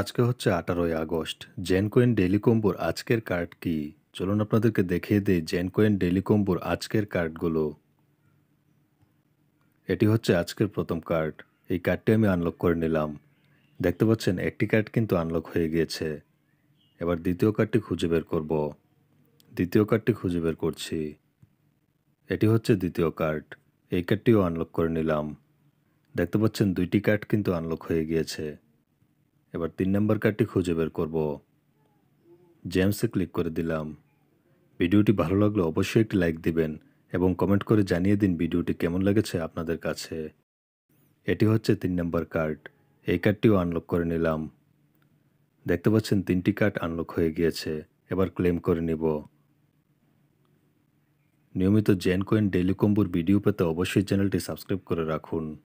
আজকে হচ্ছে আঠারোই আগস্ট জেনকোয়েন ডেলি কম্বোর আজকের কার্ড কি চলুন আপনাদেরকে দেখিয়ে দিই জেনকোয়েন ডেলি কম্বোর আজকের কার্ডগুলো এটি হচ্ছে আজকের প্রথম কার্ড এই কার্ডটি আমি আনলক করে নিলাম দেখতে পাচ্ছেন একটি কার্ড কিন্তু আনলক হয়ে গিয়েছে এবার দ্বিতীয় কার্ডটি খুঁজে বের করব দ্বিতীয় কার্ডটি খুঁজে বের করছি এটি হচ্ছে দ্বিতীয় কার্ড এই কার্ডটিও আনলক করে নিলাম দেখতে পাচ্ছেন দুইটি কার্ড কিন্তু আনলক হয়ে গিয়েছে এবার তিন নম্বর কার্ডটি খুঁজে বের করব জেমসে ক্লিক করে দিলাম ভিডিওটি ভালো লাগলে অবশ্যই একটি লাইক দিবেন এবং কমেন্ট করে জানিয়ে দিন ভিডিওটি কেমন লেগেছে আপনাদের কাছে এটি হচ্ছে তিন নম্বর কার্ড এই কার্ডটিও আনলক করে নিলাম দেখতে পাচ্ছেন তিনটি কার্ড আনলক হয়ে গিয়েছে এবার ক্লেম করে নিব নিয়মিত জেন কয়েন ডেলি কম্বুর ভিডিও পেতে অবশ্যই চ্যানেলটি সাবস্ক্রাইব করে রাখুন